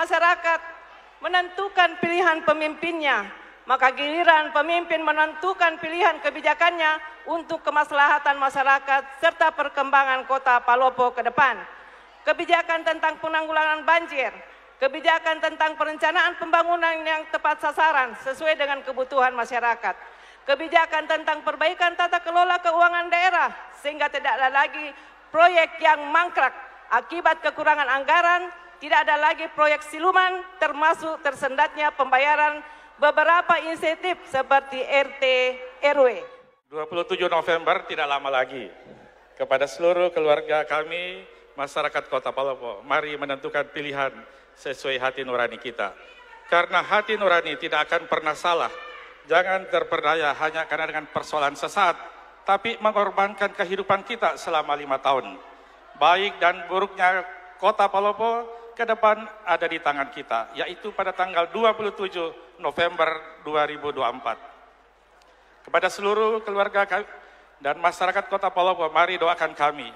masyarakat menentukan pilihan pemimpinnya, maka giliran pemimpin menentukan pilihan kebijakannya untuk kemaslahatan masyarakat serta perkembangan kota Palopo ke depan. Kebijakan tentang penanggulangan banjir, kebijakan tentang perencanaan pembangunan yang tepat sasaran sesuai dengan kebutuhan masyarakat, kebijakan tentang perbaikan tata kelola keuangan daerah sehingga tidak ada lagi proyek yang mangkrak akibat kekurangan anggaran, tidak ada lagi proyek siluman termasuk tersendatnya pembayaran beberapa insentif seperti RT, RW. 27 November tidak lama lagi. Kepada seluruh keluarga kami, masyarakat Kota Palopo, mari menentukan pilihan sesuai hati nurani kita. Karena hati nurani tidak akan pernah salah. Jangan terperdaya hanya karena dengan persoalan sesaat, tapi mengorbankan kehidupan kita selama lima tahun. Baik dan buruknya Kota Palopo ke depan ada di tangan kita, yaitu pada tanggal 27 November 2024. Kepada seluruh keluarga dan masyarakat Kota Palopo, mari doakan kami,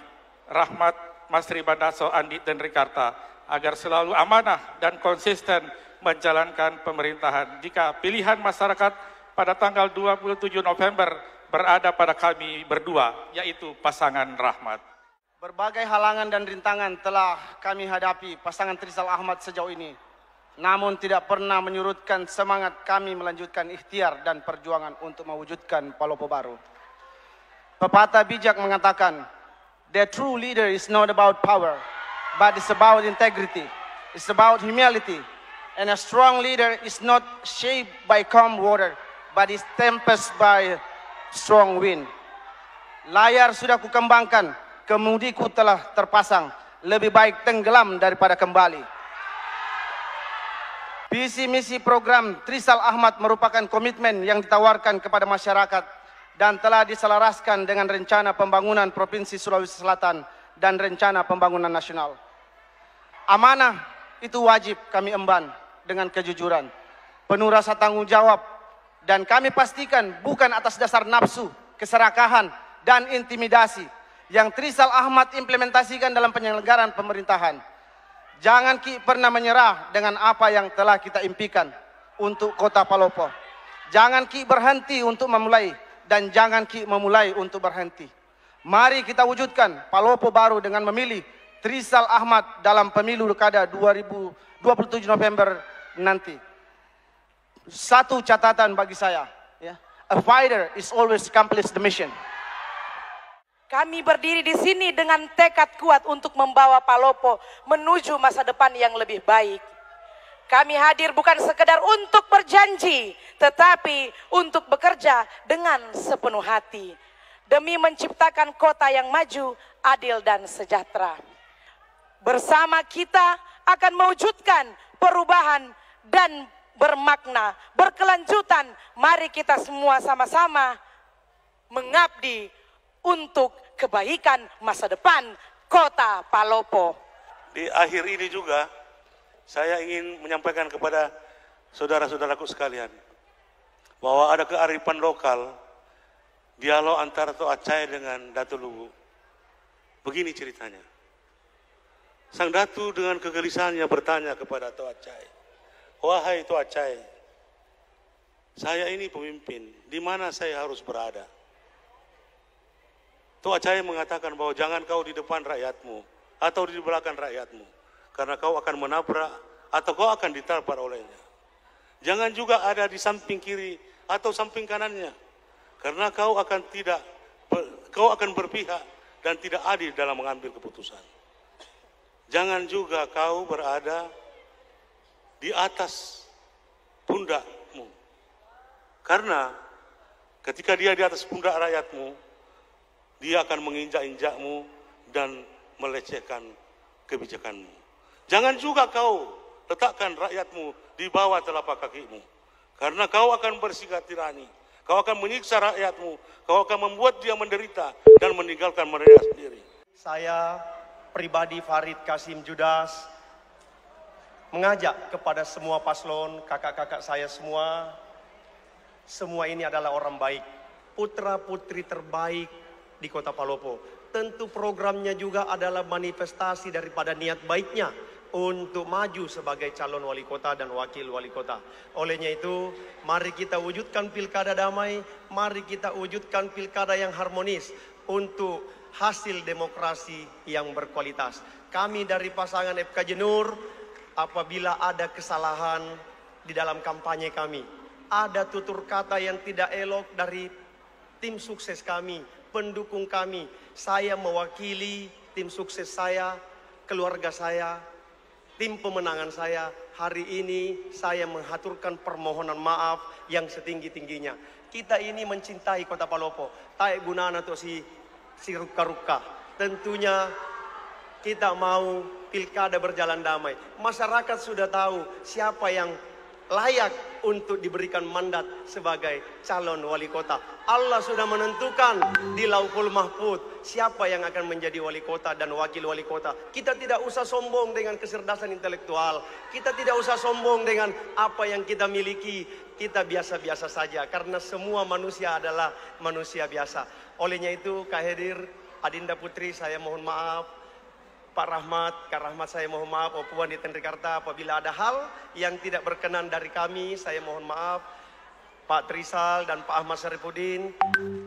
Rahmat Masri Bandaso, Andi, dan Rikarta, agar selalu amanah dan konsisten menjalankan pemerintahan. Jika pilihan masyarakat pada tanggal 27 November berada pada kami berdua, yaitu pasangan Rahmat. Berbagai halangan dan rintangan telah kami hadapi pasangan Trisal Ahmad sejauh ini. Namun tidak pernah menyurutkan semangat kami melanjutkan ikhtiar dan perjuangan untuk mewujudkan Palopo Baru. Pepatah bijak mengatakan, The true leader is not about power, but it's about integrity. It's about humility. And a strong leader is not shaped by calm water, but is tempest by strong wind. Layar sudah kukembangkan, kemudiku telah terpasang. Lebih baik tenggelam daripada kembali. Visi misi program Trisal Ahmad merupakan komitmen yang ditawarkan kepada masyarakat dan telah diselaraskan dengan rencana pembangunan Provinsi Sulawesi Selatan dan rencana pembangunan nasional. Amanah itu wajib kami emban dengan kejujuran, penuh rasa tanggung jawab, dan kami pastikan bukan atas dasar nafsu, keserakahan, dan intimidasi, yang Trisal Ahmad implementasikan dalam penyelenggaraan pemerintahan. Jangan Ki pernah menyerah dengan apa yang telah kita impikan untuk kota Palopo. Jangan Ki berhenti untuk memulai dan jangan Ki memulai untuk berhenti. Mari kita wujudkan Palopo baru dengan memilih Trisal Ahmad dalam pemilu kada 2027 November nanti. Satu catatan bagi saya, ya. A fighter is always accomplish the mission. Kami berdiri di sini dengan tekad kuat untuk membawa Palopo menuju masa depan yang lebih baik. Kami hadir bukan sekedar untuk berjanji, tetapi untuk bekerja dengan sepenuh hati. Demi menciptakan kota yang maju, adil dan sejahtera. Bersama kita akan mewujudkan perubahan dan bermakna, berkelanjutan. Mari kita semua sama-sama mengabdi untuk kebaikan masa depan kota Palopo. Di akhir ini juga saya ingin menyampaikan kepada saudara-saudaraku sekalian bahwa ada kearifan lokal dialog antara Tok Acai dengan Datu Lugu. Begini ceritanya. Sang Datu dengan kegelisahannya bertanya kepada Tok Acai, "Wahai Tok Acai, saya ini pemimpin, di mana saya harus berada?" Tua Cahaya mengatakan bahwa jangan kau di depan rakyatmu atau di belakang rakyatmu. Karena kau akan menabrak atau kau akan ditabrak olehnya. Jangan juga ada di samping kiri atau samping kanannya. Karena kau akan tidak kau akan berpihak dan tidak adil dalam mengambil keputusan. Jangan juga kau berada di atas pundakmu. Karena ketika dia di atas pundak rakyatmu, dia akan menginjak-injakmu dan melecehkan kebijakanmu. Jangan juga kau letakkan rakyatmu di bawah telapak kakimu. Karena kau akan bersikap tirani. Kau akan menyiksa rakyatmu. Kau akan membuat dia menderita dan meninggalkan mereka sendiri. Saya pribadi Farid Kasim Judas mengajak kepada semua paslon, kakak-kakak saya semua, semua ini adalah orang baik. Putra-putri terbaik di kota Palopo. Tentu programnya juga adalah manifestasi daripada niat baiknya untuk maju sebagai calon wali kota dan wakil wali kota. Olehnya itu, mari kita wujudkan pilkada damai, mari kita wujudkan pilkada yang harmonis untuk hasil demokrasi yang berkualitas. Kami dari pasangan FK Jenur, apabila ada kesalahan di dalam kampanye kami, ada tutur kata yang tidak elok dari tim sukses kami, pendukung kami. Saya mewakili tim sukses saya, keluarga saya, tim pemenangan saya. Hari ini saya menghaturkan permohonan maaf yang setinggi-tingginya. Kita ini mencintai kota Palopo. Taik gunaan atau si, si ruka-ruka. Tentunya kita mau pilkada berjalan damai. Masyarakat sudah tahu siapa yang layak untuk diberikan mandat sebagai calon wali kota. Allah sudah menentukan di laukul Mahfud siapa yang akan menjadi wali kota dan wakil wali kota. Kita tidak usah sombong dengan keserdasan intelektual. Kita tidak usah sombong dengan apa yang kita miliki. Kita biasa-biasa saja karena semua manusia adalah manusia biasa. Olehnya itu Kak Hedir, Adinda Putri saya mohon maaf Pak Rahmat, Kak Rahmat saya mohon maaf, Pak Puan di Tendrikarta, apabila ada hal yang tidak berkenan dari kami, saya mohon maaf. Pak Trisal dan Pak Ahmad Saripudin,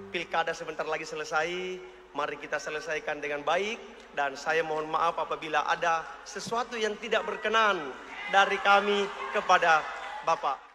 pilkada sebentar lagi selesai, mari kita selesaikan dengan baik. Dan saya mohon maaf apabila ada sesuatu yang tidak berkenan dari kami kepada Bapak.